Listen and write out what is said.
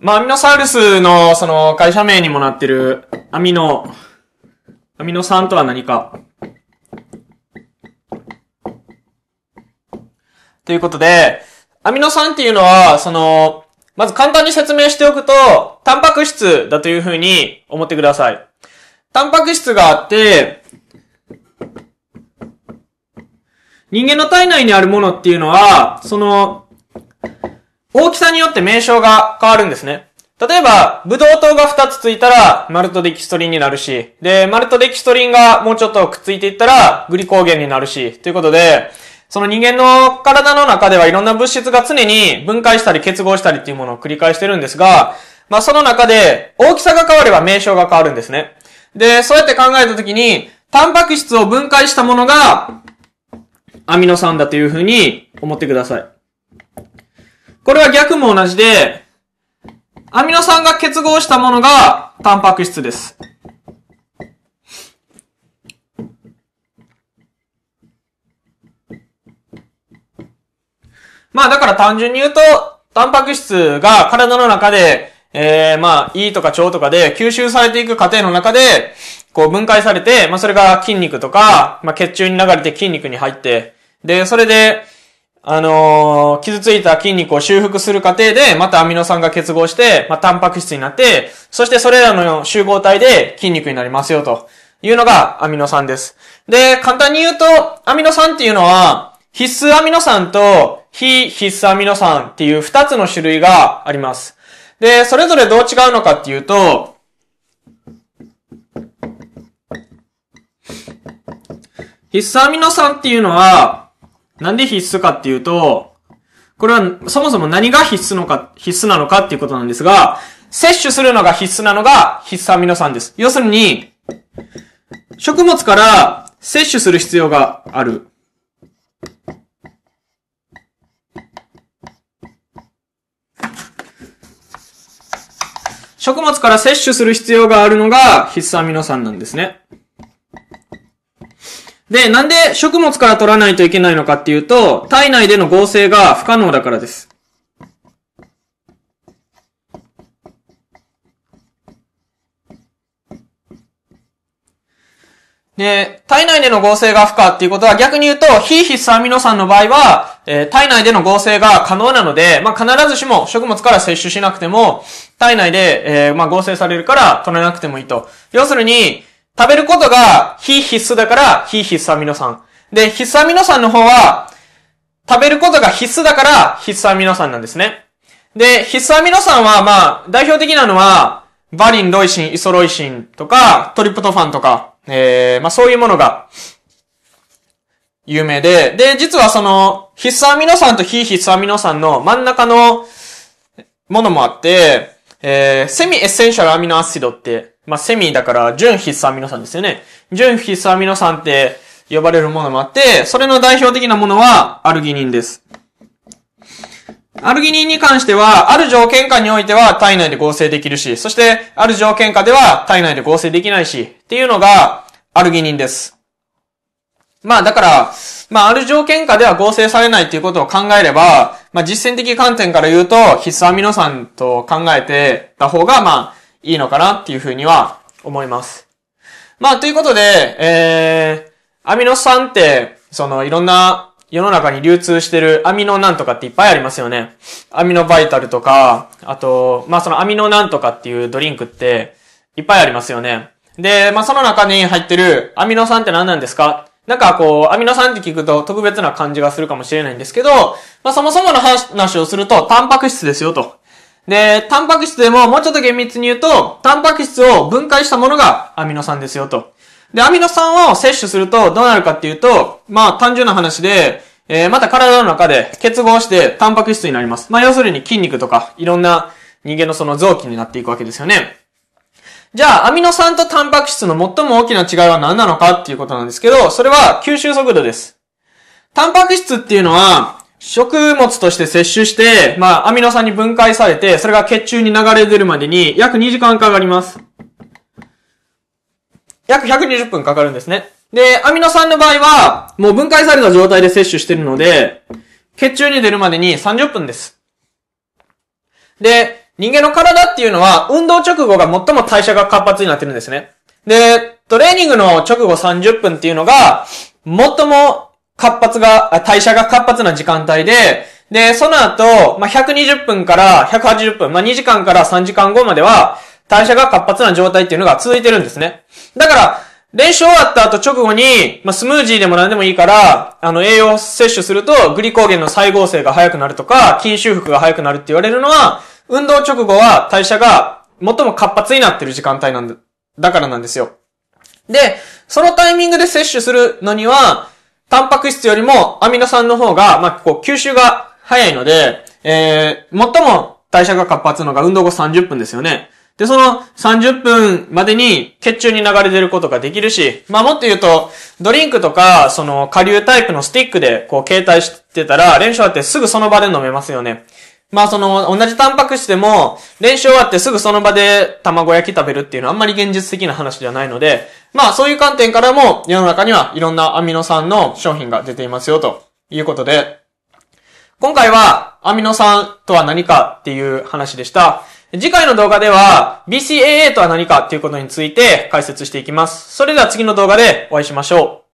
まあ、アミノサウルスの、その、会社名にもなってる、アミノ、アミノ酸とは何か。ということで、アミノ酸っていうのは、その、まず簡単に説明しておくと、タンパク質だというふうに思ってください。タンパク質があって、人間の体内にあるものっていうのは、その、大きさによって名称が変わるんですね。例えば、ブドウ糖が2つついたら、マルトデキストリンになるし、で、マルトデキストリンがもうちょっとくっついていったら、グリコーゲンになるし、ということで、その人間の体の中ではいろんな物質が常に分解したり結合したりっていうものを繰り返してるんですが、まあその中で大きさが変われば名称が変わるんですね。で、そうやって考えたときに、タンパク質を分解したものがアミノ酸だというふうに思ってください。これは逆も同じで、アミノ酸が結合したものがタンパク質です。まあだから単純に言うと、タンパク質が体の中で、えー、まあ、胃とか腸とかで吸収されていく過程の中で、こう分解されて、まあそれが筋肉とか、まあ血中に流れて筋肉に入って、で、それで、あのー、傷ついた筋肉を修復する過程で、またアミノ酸が結合して、まあ、タンパク質になって、そしてそれらの集合体で筋肉になりますよ、というのがアミノ酸です。で、簡単に言うと、アミノ酸っていうのは、必須アミノ酸と非必須アミノ酸っていう二つの種類があります。で、それぞれどう違うのかっていうと、必須アミノ酸っていうのは、なんで必須かっていうと、これはそもそも何が必須のか、必須なのかっていうことなんですが、摂取するのが必須なのが必須アミノ酸です。要するに、食物から摂取する必要がある。食物から摂取する必要があるのが必須アミノ酸なんですね。で、なんで食物から取らないといけないのかっていうと、体内での合成が不可能だからです。で、体内での合成が不可っていうことは逆に言うと、非必須アミノ酸の場合は、えー、体内での合成が可能なので、まあ、必ずしも食物から摂取しなくても、体内で、えー、まあ、合成されるから取らなくてもいいと。要するに、食べることが非必須だから非必須アミノ酸。で、必須アミノ酸の方は、食べることが必須だから必須アミノ酸なんですね。で、必須アミノ酸は、まあ、代表的なのは、バリン、ロイシン、イソロイシンとか、トリプトファンとか、えー、まあそういうものが、有名で、で、実はその、必須アミノ酸と非必須アミノ酸の真ん中のものもあって、えー、セミエッセンシャルアミノアシドってまあ、セミだから、純必須アミノ酸ですよね。純必須アミノ酸って呼ばれるものもあって、それの代表的なものは、アルギニンです。アルギニンに関しては、ある条件下においては体内で合成できるし、そして、ある条件下では体内で合成できないし、っていうのが、アルギニンです。まあだから、まあある条件下では合成されないということを考えれば、まあ実践的観点から言うと必須アミノ酸と考えてた方が、まあいいのかなっていうふうには思います。まあ、ということで、えー、アミノ酸って、その、いろんな世の中に流通してるアミノなんとかっていっぱいありますよね。アミノバイタルとか、あと、まあそのアミノなんとかっていうドリンクっていっぱいありますよね。で、まあその中に入ってるアミノ酸って何なんですかなんかこう、アミノ酸って聞くと特別な感じがするかもしれないんですけど、まあそもそもの話をすると、タンパク質ですよと。で、タンパク質でももうちょっと厳密に言うと、タンパク質を分解したものがアミノ酸ですよと。で、アミノ酸を摂取するとどうなるかっていうと、まあ単純な話で、えー、また体の中で結合してタンパク質になります。まあ要するに筋肉とかいろんな人間のその臓器になっていくわけですよね。じゃあ、アミノ酸とタンパク質の最も大きな違いは何なのかっていうことなんですけど、それは吸収速度です。タンパク質っていうのは、食物として摂取して、まあ、アミノ酸に分解されて、それが血中に流れ出るまでに約2時間かかります。約120分かかるんですね。で、アミノ酸の場合は、もう分解された状態で摂取してるので、血中に出るまでに30分です。で、人間の体っていうのは、運動直後が最も代謝が活発になってるんですね。で、トレーニングの直後30分っていうのが、最も活発が、代謝が活発な時間帯で、で、その後、まあ、120分から180分、まあ、2時間から3時間後までは、代謝が活発な状態っていうのが続いてるんですね。だから、練習終わった後直後に、まあ、スムージーでも何でもいいから、あの、栄養摂取すると、グリコーゲンの再合成が早くなるとか、筋修復が早くなるって言われるのは、運動直後は代謝が最も活発になってる時間帯なんだ、だからなんですよ。で、そのタイミングで摂取するのには、タンパク質よりもアミノ酸の方が、まあ、こう、吸収が早いので、えー、最も代謝が活発なのが運動後30分ですよね。で、その30分までに血中に流れ出ることができるし、まあ、もっと言うと、ドリンクとか、その、下流タイプのスティックで、こう、携帯してたら、練習あってすぐその場で飲めますよね。まあその、同じタンパク質でも、練習終わってすぐその場で卵焼き食べるっていうのはあんまり現実的な話じゃないので、まあそういう観点からも世の中にはいろんなアミノ酸の商品が出ていますよということで、今回はアミノ酸とは何かっていう話でした。次回の動画では BCAA とは何かっていうことについて解説していきます。それでは次の動画でお会いしましょう。